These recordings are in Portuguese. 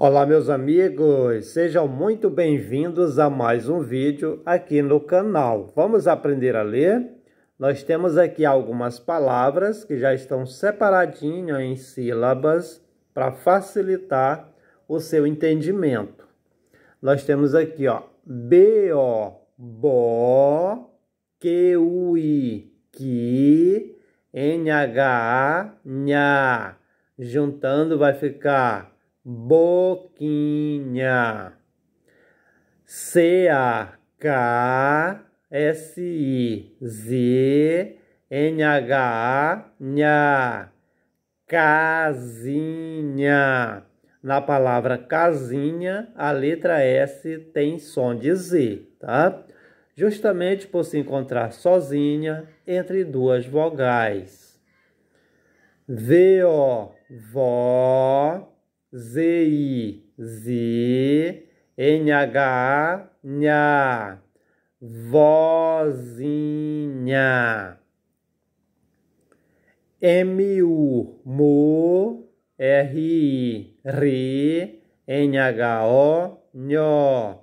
Olá meus amigos, sejam muito bem-vindos a mais um vídeo aqui no canal. Vamos aprender a ler? Nós temos aqui algumas palavras que já estão separadinhas em sílabas para facilitar o seu entendimento. Nós temos aqui, ó, B O o Q U I que N H A a. Juntando vai ficar Boquinha. C-A-K-S-I-Z-N-H-A, nha. Casinha. Na palavra casinha, a letra S tem som de Z, tá? Justamente por se encontrar sozinha entre duas vogais. V-O, vó, ZI, Z, NH, nha, vozinha. MU, mu, RI, h o nho,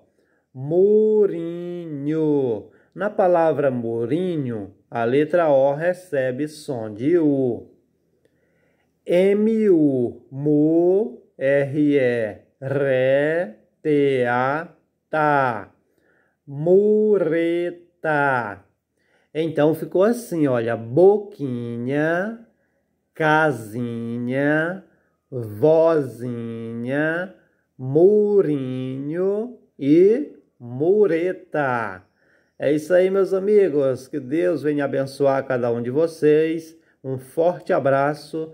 murinho. Na palavra murinho, a letra O recebe som de U. MU, mu, R-E, ré, T-A, tá, mureta. Então ficou assim, olha, boquinha, casinha, vozinha, murinho e mureta. É isso aí, meus amigos. Que Deus venha abençoar cada um de vocês. Um forte abraço